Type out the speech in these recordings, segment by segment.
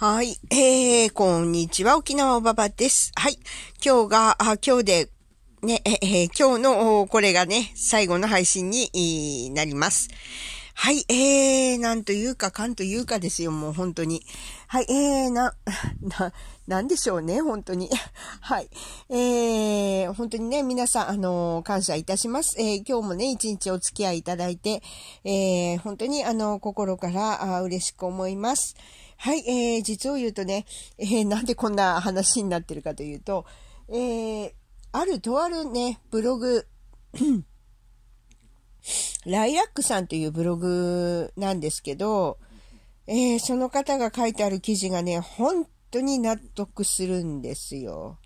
はい。えー、こんにちは。沖縄おばばです。はい。今日が、今日で、ね、えー、今日の、これがね、最後の配信になります。はい、えー、なんというか、かんというかですよ、もう本当に。はい、えー、な、な、なんでしょうね、本当に。はい。えー、本当にね、皆さん、あのー、感謝いたします。えー、今日もね、一日お付き合いいただいて、えー、本当に、あの、心からあ嬉しく思います。はい、えー、実を言うとね、えー、なんでこんな話になってるかというと、えー、あるとあるね、ブログ、ライラックさんというブログなんですけど、えー、その方が書いてある記事がね、本当に納得するんですよ。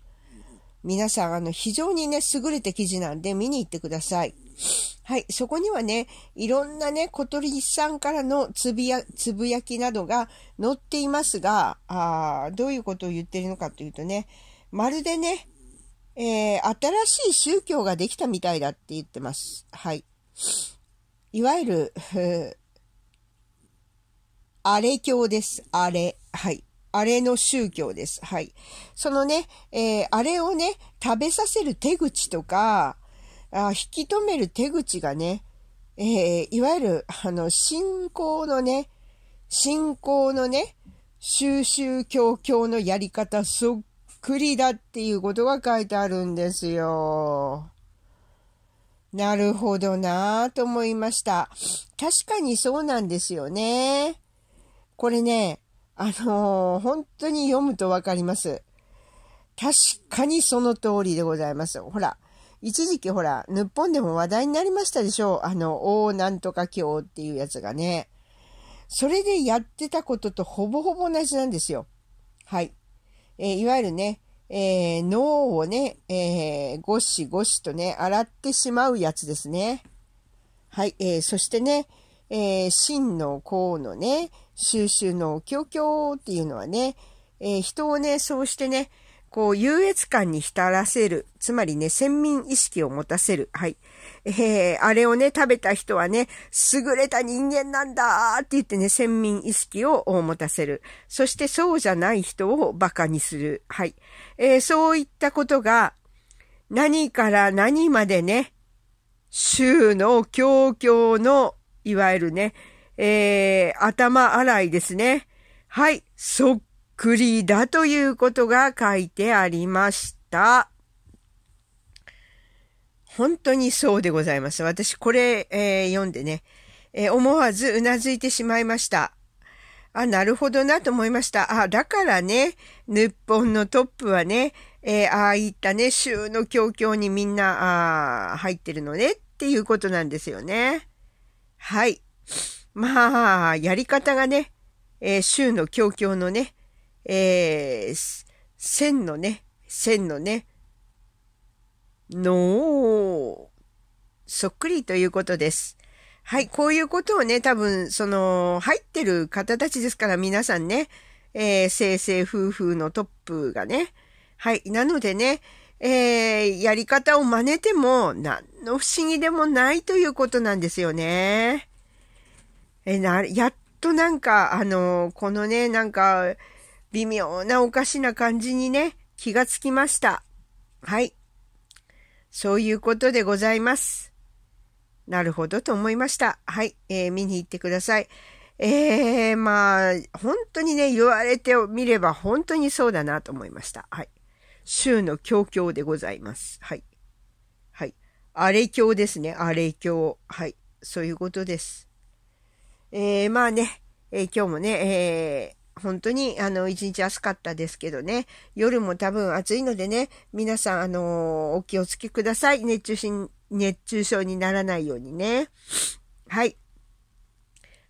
皆さん、あの、非常にね、優れた記事なんで見に行ってください。はい、そこにはね、いろんなね、小鳥さんからのつぶや、つぶやきなどが載っていますが、あどういうことを言ってるのかというとね、まるでね、えー、新しい宗教ができたみたいだって言ってます。はい。いわゆる、あれ教です。あれ。はい。あれの宗教です。はい。そのね、えー、あれをね、食べさせる手口とか、あ引き止める手口がね、えー、いわゆる、あの、信仰のね、信仰のね、収集教教のやり方そっくりだっていうことが書いてあるんですよ。なるほどなぁと思いました。確かにそうなんですよね。これね、あのー、本当に読むとわかります。確かにその通りでございます。ほら、一時期ほら、日本でも話題になりましたでしょう。あの、おなんとか日っていうやつがね。それでやってたこととほぼほぼ同じなんですよ。はい。えー、いわゆるね、えー、脳をね、えー、ゴシゴシとね、洗ってしまうやつですね。はい、えー、そしてね、えー、真の功のね、収集のお経っていうのはね、えー、人をね、そうしてね、こう、優越感に浸らせる。つまりね、先民意識を持たせる。はい。えー、あれをね、食べた人はね、優れた人間なんだって言ってね、先民意識を持たせる。そしてそうじゃない人を馬鹿にする。はい。えー、そういったことが、何から何までね、州の教教の、いわゆるね、えー、頭洗いですね。はい。そっ栗だということが書いてありました。本当にそうでございます。私これ、えー、読んでね、えー、思わずうなずいてしまいました。あ、なるほどなと思いました。あ、だからね、日本のトップはね、えー、ああいったね、州の教教にみんな、あ入ってるのねっていうことなんですよね。はい。まあ、やり方がね、えー、州の教教のね、えー、線のね、線のね、のそっくりということです。はい、こういうことをね、多分、その、入ってる方たちですから、皆さんね、えー、生成夫婦のトップがね。はい、なのでね、えー、やり方を真似ても、何の不思議でもないということなんですよね。えー、な、やっとなんか、あのー、このね、なんか、微妙なおかしな感じにね、気がつきました。はい。そういうことでございます。なるほどと思いました。はい。えー、見に行ってください。えー、まあ、本当にね、言われてみれば本当にそうだなと思いました。はい。週の教教でございます。はい。はい。あれ教ですね。あれ教。はい。そういうことです。えー、まあね、えー、今日もね、ええー。本当にあの一日暑かったですけどね、夜も多分暑いのでね、皆さんあのお気をつけください。熱中症熱中症にならないようにね。はい。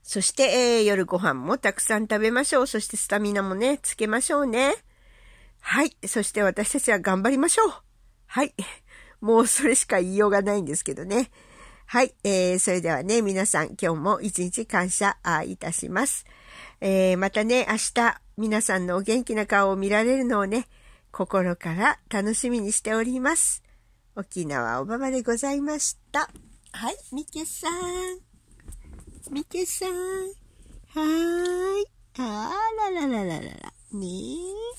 そして、えー、夜ご飯もたくさん食べましょう。そしてスタミナもね、つけましょうね。はい。そして私たちは頑張りましょう。はい。もうそれしか言いようがないんですけどね。はい、えー、それではね、皆さん今日も一日感謝いたします。えー、またね、明日皆さんのお元気な顔を見られるのをね、心から楽しみにしております。沖縄おばばでございました。はい、みけさん。みけさん。はーい。あらららららら。ねえ。